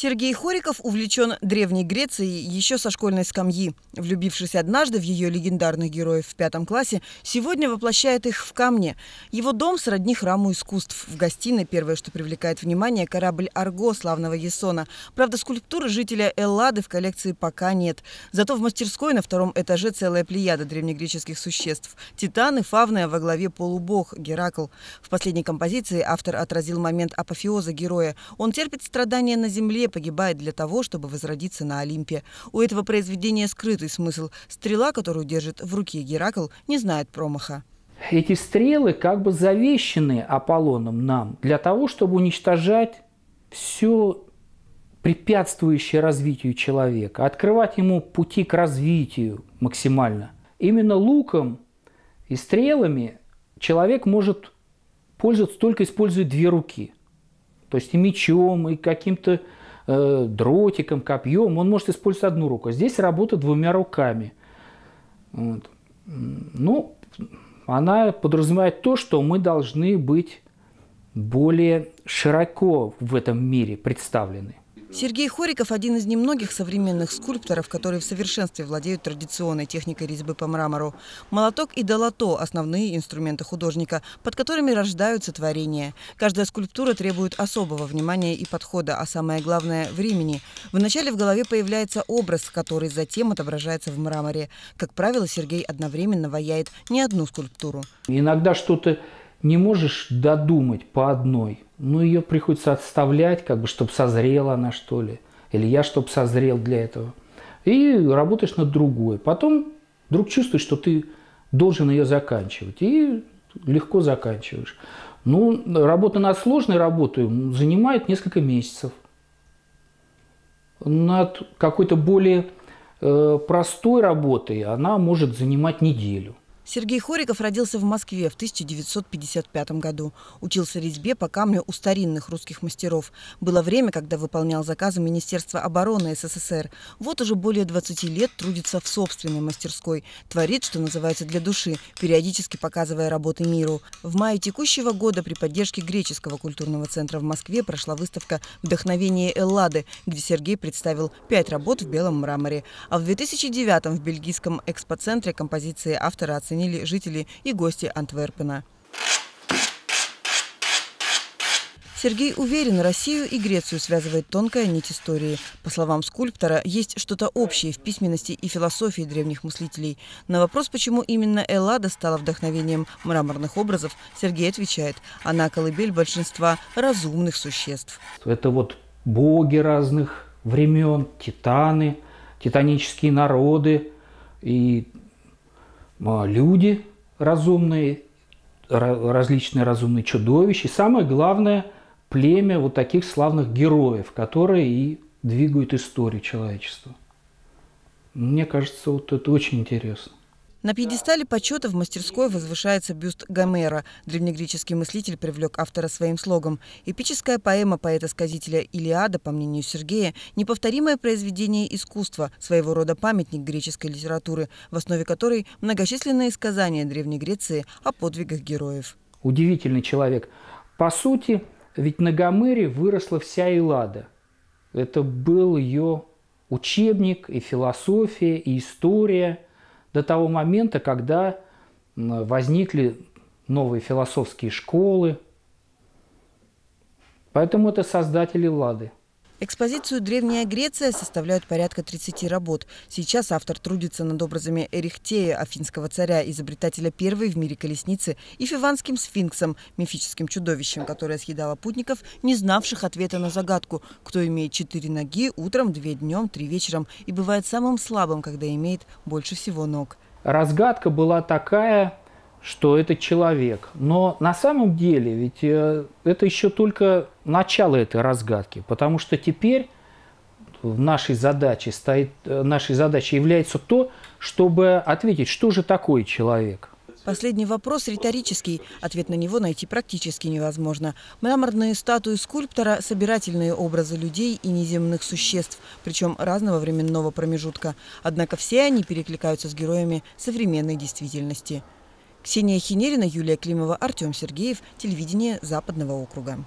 Сергей Хориков увлечен Древней Грецией еще со школьной скамьи. Влюбившись однажды в ее легендарных героев в пятом классе, сегодня воплощает их в камне. Его дом сродни храму искусств. В гостиной первое, что привлекает внимание, корабль «Арго» славного Есона. Правда, скульптуры жителя Эллады в коллекции пока нет. Зато в мастерской на втором этаже целая плеяда древнегреческих существ. Титаны, фавны, а во главе полубог Геракл. В последней композиции автор отразил момент апофеоза героя. Он терпит страдания на земле, Помпея погибает для того, чтобы возродиться на Олимпе. У этого произведения скрытый смысл. Стрела, которую держит в руке Геракл, не знает промаха. Эти стрелы как бы завещены Аполлоном нам для того, чтобы уничтожать все препятствующее развитию человека, открывать ему пути к развитию максимально. Именно луком и стрелами человек может пользоваться только используя две руки. То есть и мечом, и каким-то Э, дротиком, копьем, он может использовать одну руку. Здесь работа двумя руками. Вот. Ну, она подразумевает то, что мы должны быть более широко в этом мире представлены. Сергей Хориков – один из немногих современных скульпторов, которые в совершенстве владеют традиционной техникой резьбы по мрамору. Молоток и долото – основные инструменты художника, под которыми рождаются творения. Каждая скульптура требует особого внимания и подхода, а самое главное – времени. Вначале в голове появляется образ, который затем отображается в мраморе. Как правило, Сергей одновременно ваяет не одну скульптуру. Иногда что-то не можешь додумать по одной. но ну, ее приходится отставлять, как бы, чтобы созрела она, что ли. Или я, чтобы созрел для этого. И работаешь над другой. Потом вдруг чувствуешь, что ты должен ее заканчивать. И легко заканчиваешь. Ну, работа над сложной работой занимает несколько месяцев. Над какой-то более э, простой работой она может занимать неделю. Сергей Хориков родился в Москве в 1955 году. Учился резьбе по камню у старинных русских мастеров. Было время, когда выполнял заказы Министерства обороны СССР. Вот уже более 20 лет трудится в собственной мастерской. Творит, что называется, для души, периодически показывая работы миру. В мае текущего года при поддержке Греческого культурного центра в Москве прошла выставка «Вдохновение Эллады», где Сергей представил пять работ в белом мраморе. А в 2009 в бельгийском экспоцентре композиции автора оценили оценили жители и гости Антверпена. Сергей уверен, Россию и Грецию связывает тонкая нить истории. По словам скульптора, есть что-то общее в письменности и философии древних мыслителей. На вопрос, почему именно Эллада стала вдохновением мраморных образов, Сергей отвечает, она колыбель большинства разумных существ. Это вот боги разных времен, титаны, титанические народы и а, люди разумные, различные разумные чудовища. И самое главное, племя вот таких славных героев, которые и двигают историю человечества. Мне кажется, вот это очень интересно. На пьедестале почета в мастерской возвышается бюст Гомера. Древнегреческий мыслитель привлек автора своим слогом. Эпическая поэма поэта-сказителя «Илиада», по мнению Сергея, неповторимое произведение искусства, своего рода памятник греческой литературы, в основе которой многочисленные сказания Древней Греции о подвигах героев. Удивительный человек. По сути, ведь на Гомере выросла вся Эллада. Это был ее учебник и философия, и история – до того момента, когда возникли новые философские школы. Поэтому это создатели Лады. Экспозицию «Древняя Греция» составляют порядка 30 работ. Сейчас автор трудится над образами Эрихтея, афинского царя, изобретателя первой в мире колесницы, и фиванским сфинксом, мифическим чудовищем, которое съедало путников, не знавших ответа на загадку, кто имеет четыре ноги утром, две днем, три вечером, и бывает самым слабым, когда имеет больше всего ног. Разгадка была такая, что это человек. Но на самом деле ведь э, это еще только начало этой разгадки, потому что теперь нашей задачей, стоит, э, нашей задачей является то, чтобы ответить, что же такое человек – Последний вопрос риторический. Ответ на него найти практически невозможно. Мраморные статуи скульптора – собирательные образы людей и неземных существ, причем разного временного промежутка. Однако все они перекликаются с героями современной действительности. Ксения Хинерина, Юлия Климова, Артем Сергеев. Телевидение Западного округа.